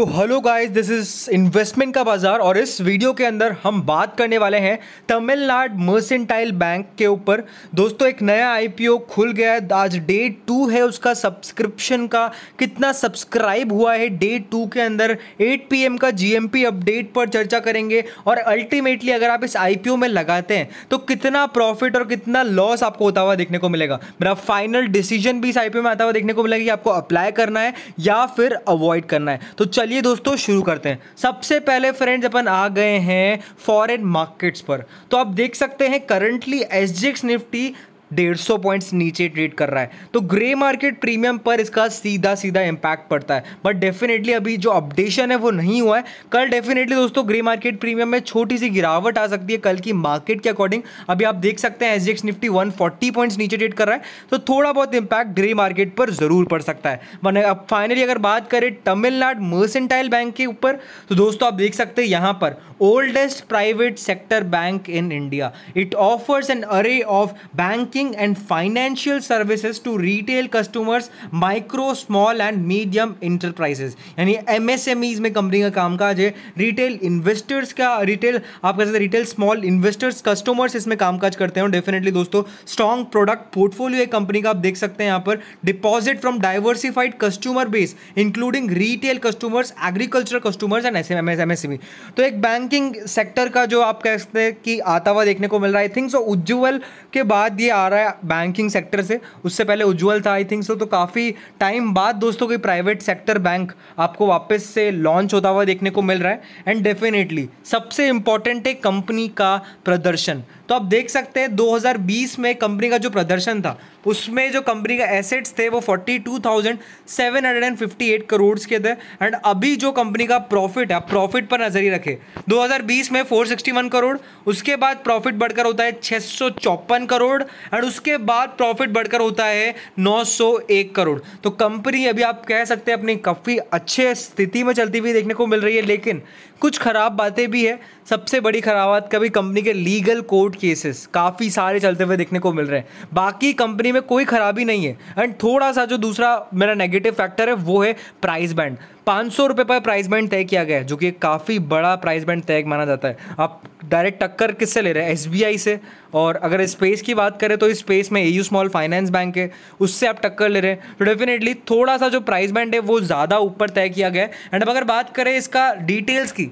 तो hello guys this is investment का बाजार और इस वीडियो के अंदर हम बात करने वाले हैं तमिलनाडु मर्सेंटाइल बैंक के ऊपर दोस्तों एक नया आईपीओ खुल गया है आज डे टू है उसका सब्सक्रिप्शन का कितना सब्सक्राइब हुआ है डे टू के अंदर 8 पीएम का जीएमपी अपडेट पर चर्चा करेंगे और अल्टीमेटली अगर आप इस आई में लगाते हैं तो कितना प्रॉफिट और कितना लॉस आपको होता हुआ देखने को मिलेगा मेरा फाइनल डिसीजन भी इस आई में आता हुआ देखने को मिलेगा कि आपको अप्लाई करना है या फिर अवॉइड करना है तो चलिए चलिए दोस्तों शुरू करते हैं सबसे पहले फ्रेंड्स अपन आ गए हैं फॉरेन मार्केट्स पर तो आप देख सकते हैं करंटली एस निफ्टी डेढ़ सौ पॉइंट्स नीचे ट्रेड कर रहा है तो ग्रे मार्केट प्रीमियम पर इसका सीधा सीधा इंपैक्ट पड़ता है बट डेफिनेटली अभी जो अपडेशन है वो नहीं हुआ है कल डेफिनेटली दोस्तों ग्रे मार्केट प्रीमियम में छोटी सी गिरावट आ सकती है कल की मार्केट के अकॉर्डिंग अभी आप देख सकते हैं एस निफ्टी वन पॉइंट्स नीचे ट्रेड कर रहा है तो थोड़ा बहुत इंपैक्ट ग्रे मार्केट पर जरूर पड़ सकता है मैंने अब फाइनली अगर बात करें तमिलनाडु मर्सेंटाइल बैंक के ऊपर तो दोस्तों आप देख सकते हैं यहाँ पर oldest private sector bank in India it offers an array of banking banking and financial services to retail customers micro small and medium enterprises यानी एम एम एस ईज में कंपनी का कामकाज है रिटेल इन्वेस्टर्स का रिटेल आप कह सकते हैं रिटेल स्मॉल इन्वेस्टर्स कस्टमर्स इसमें कामकाज करते हैं डेफिनेटली दोस्तों स्ट्रॉन्ग प्रोडक्ट पोर्टफोलियो एक कंपनी का आप देख सकते हैं यहाँ पर deposit from diversified customer base including retail customers agriculture customers and S M S M E तो एक बैंकिंग सेक्टर का जो आप कह सकते हैं कि आता हुआ देखने को मिल रहा है आई थिंक सो उज्ज्वल के बाद ये आ रहा है बैंकिंग सेक्टर से उससे पहले उज्ज्वल था आई थिंक सो तो काफ़ी टाइम बाद दोस्तों कोई प्राइवेट सेक्टर बैंक आपको वापस से लॉन्च होता हुआ देखने को मिल रहा है एंड डेफिनेटली सबसे इम्पॉर्टेंट है कंपनी का प्रदर्शन तो आप देख सकते हैं 2020 में कंपनी का जो प्रदर्शन था उसमें जो कंपनी का एसेट्स थे वो 42,758 करोड़ के थे एंड अभी जो कंपनी का प्रॉफिट है प्रॉफिट पर नजर ही रखे 2020 में 461 करोड़ उसके बाद प्रॉफिट बढ़कर होता है छः करोड़ एंड उसके बाद प्रॉफिट बढ़कर होता है 901 करोड़ तो कंपनी अभी आप कह सकते हैं अपनी काफ़ी अच्छे स्थिति में चलती हुई देखने को मिल रही है लेकिन कुछ ख़राब बातें भी है सबसे बड़ी खराब बात कभी कंपनी के लीगल कोर्ट केसेस काफ़ी सारे चलते हुए देखने को मिल रहे हैं बाकी कंपनी में कोई ख़राबी नहीं है एंड थोड़ा सा जो दूसरा मेरा नेगेटिव फैक्टर है वो है प्राइस बैंड पाँच सौ रुपये पर प्राइस बैंड तय किया गया है जो कि काफ़ी बड़ा प्राइस बैंड तय माना जाता है आप डायरेक्ट टक्कर किससे ले रहे हैं एस से और अगर स्पेस की बात करें तो इस स्पेस में ए स्मॉल फाइनेंस बैंक है उससे आप टक्कर ले रहे हैं तो डेफिनेटली थोड़ा सा जो प्राइस बैंड है वो ज़्यादा ऊपर तय किया गया है एंड अब अगर बात करें इसका डिटेल्स की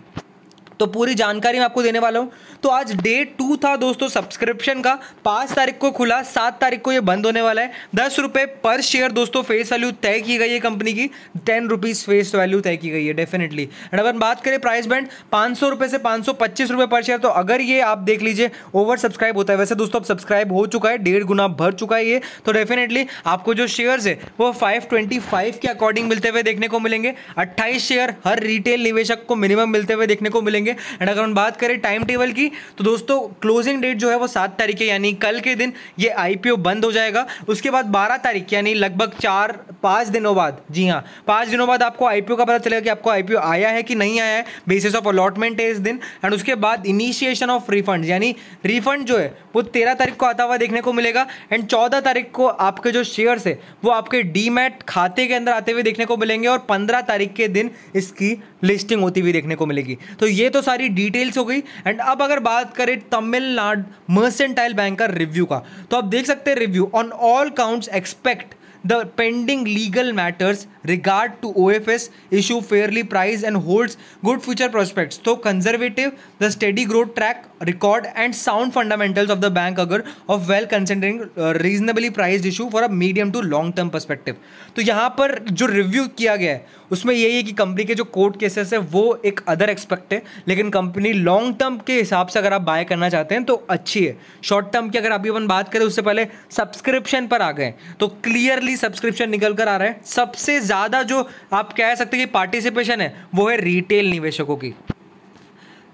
तो पूरी जानकारी मैं आपको देने वाला हूँ तो आज डे टू था दोस्तों सब्सक्रिप्शन का पाँच तारीख को खुला सात तारीख को ये बंद होने वाला है दस रुपये पर शेयर दोस्तों फेस वैल्यू तय की गई है कंपनी की टेन रुपीज़ फेस वैल्यू तय की गई है डेफिनेटली एंड अगर बात करें प्राइस बैंड पाँच सौ से पाँच सौ पच्चीस पर शेयर तो अगर ये आप देख लीजिए ओवर सब्सक्राइब होता है वैसे दोस्तों अब सब्सक्राइब हो चुका है डेढ़ गुना भर चुका है ये तो डेफिनेटली आपको जो शेयर्स है वो 525 के अकॉर्डिंग मिलते हुए देखने को मिलेंगे 28 शेयर हर रिटेल निवेशक को मिनिमम मिलते हुए देखने को मिलेंगे करेंगे एंड अगर हम बात करें टाइम टेबल की तो दोस्तों क्लोजिंग डेट जो है वो सात तारीख है यानी कल के दिन ये आईपीओ बंद हो जाएगा उसके बाद बारह तारीख यानी लगभग चार पाँच दिनों बाद जी हाँ पाँच दिनों बाद आपको आई का पता चलेगा कि आपको आई आया है कि नहीं आया है बेसिस ऑफ अलॉटमेंट है इस दिन एंड उसके बाद इनिशिएशन ऑफ रिफंड यानी रिफंड जो है वो तेरह तारीख को आता हुआ देखने को मिलेगा एंड चौदह तारीख को आपके जो शेयर्स है वो आपके डीमैट खाते के अंदर आते हुए देखने को मिलेंगे और पंद्रह तारीख के दिन इसकी लिस्टिंग होती हुई देखने को मिलेगी तो ये तो सारी डिटेल्स हो गई एंड अब अगर बात करें तमिलनाडु मर्सेंटाइल बैंक का रिव्यू का तो आप देख सकते हैं review on all count expect the pending legal matters regard to O F S issue fairly priced and holds good future prospects तो conservative the steady growth track record and sound fundamental of the bank अगर of well considering reasonably priced issue for a medium to long term perspective तो यहाँ पर जो review किया गया है उसमें यही है कि कंपनी के जो कोर्ट केसेस है वो एक अदर एक्सपेक्ट है लेकिन कंपनी लॉन्ग टर्म के हिसाब से अगर आप बाय करना चाहते हैं तो अच्छी है शॉर्ट टर्म की अगर अभी अपन बात करें उससे पहले सब्सक्रिप्शन पर आ गए तो क्लियरली सब्सक्रिप्शन निकल कर आ रहे हैं सबसे ज़्यादा जो आप कह सकते हैं कि पार्टिसिपेशन है वो है रिटेल निवेशकों की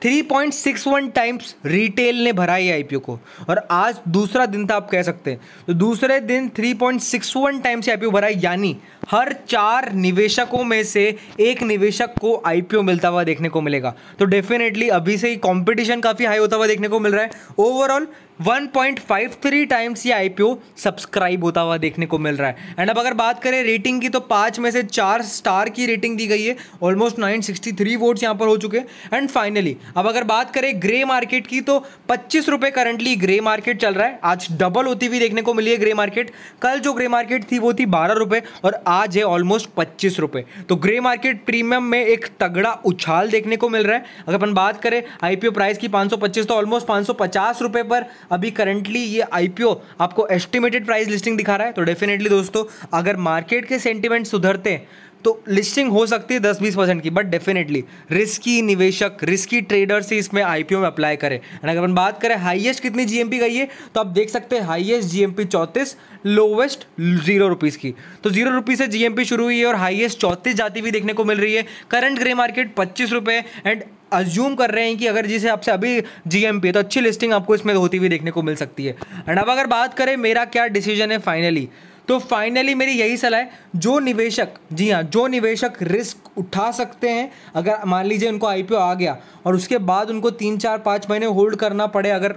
3.61 टाइम्स रिटेल ने भरा ये आईपीओ को और आज दूसरा दिन था आप कह सकते हैं तो दूसरे दिन 3.61 टाइम्स आईपीओ भरा यानी हर चार निवेशकों में से एक निवेशक को आईपीओ मिलता हुआ देखने को मिलेगा तो डेफिनेटली अभी से ही कंपटीशन काफ़ी हाई होता हुआ देखने को मिल रहा है ओवरऑल 1.53 टाइम्स ये आईपीओ सब्सक्राइब होता हुआ देखने को मिल रहा है एंड अब अगर बात करें रेटिंग की तो पांच में से चार स्टार की रेटिंग दी गई है ऑलमोस्ट 963 वोट्स यहाँ पर हो चुके हैं एंड फाइनली अब अगर बात करें ग्रे मार्केट की तो पच्चीस रुपये करंटली ग्रे मार्केट चल रहा है आज डबल होती हुई देखने को मिली है ग्रे मार्केट कल जो ग्रे मार्केट थी वो थी बारह और आज है ऑलमोस्ट पच्चीस रुपये तो ग्रे मार्केट प्रीमियम में एक तगड़ा उछाल देखने को मिल रहा है अगर अपन बात करें आईपीओ प्राइस की 525 तो ऑलमोस्ट 550 रुपए पर अभी करंटली ये आईपीओ आपको एस्टिमेटेड प्राइस लिस्टिंग दिखा रहा है तो डेफिनेटली दोस्तों अगर मार्केट के सेंटिमेंट सुधरते तो लिस्टिंग हो सकती है दस बीस परसेंट की बट डेफिनेटली रिस्की निवेशक रिस्की ट्रेडर से इसमें आईपीओ में अप्लाई करें एंड अगर अपन बात करें हाईएस्ट कितनी जीएमपी गई है तो आप देख सकते हैं हाईएस्ट जीएमपी चौंतीस लोवेस्ट जीरो रुपीज़ की तो जीरो रुपीज़ से जीएमपी शुरू हुई है और हाईएस्ट चौंतीस जाती हुई देखने को मिल रही है करंट ग्रे मार्केट पच्चीस रुपए एंड अज्यूम कर रहे हैं कि अगर जिसे आपसे अभी जीएमपी है तो अच्छी लिस्टिंग आपको इसमें होती हुई देखने को मिल सकती है एंड अब अगर बात करें मेरा क्या डिसीजन है फाइनली तो फाइनली मेरी यही सलाह है जो निवेशक जी हाँ जो निवेशक रिस्क उठा सकते हैं अगर मान लीजिए उनको आईपीओ आ गया और उसके बाद उनको तीन चार पाँच महीने होल्ड करना पड़े अगर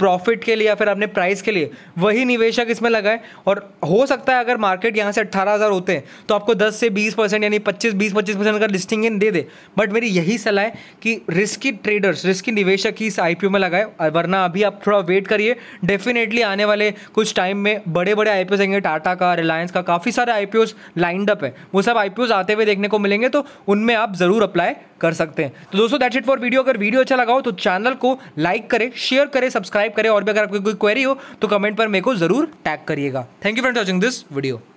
प्रॉफिट के लिए या फिर अपने प्राइस के लिए वही निवेशक इसमें लगाए और हो सकता है अगर मार्केट यहाँ से अट्ठारह हज़ार होते हैं तो आपको दस से बीस परसेंट यानी पच्चीस बीस पच्चीस परसेंट का लिस्टिंग दे दे बट मेरी यही सलाह है कि रिस्की ट्रेडर्स रिस्की निवेशक ही इस आई में लगाए वरना अभी आप थोड़ा वेट करिए डेफिनेटली आने वाले कुछ टाइम में बड़े बड़े आई पी टाटा का रिलायंस का काफ़ी सारे आई लाइंड अप है वो सब आई आते हुए देखने को मिलेंगे तो उनमें आप ज़रूर अप्लाई कर सकते हैं तो दोस्तों दैट्स इट फॉर वीडियो अगर वीडियो अच्छा लगा हो तो चैनल को लाइक करें शेयर करें सब्सक्राइब सब्सक्राइब करें और भी अगर आपकी कोई क्वेरी हो तो कमेंट पर मेरे को जरूर टैग करिएगा thank you for watching this video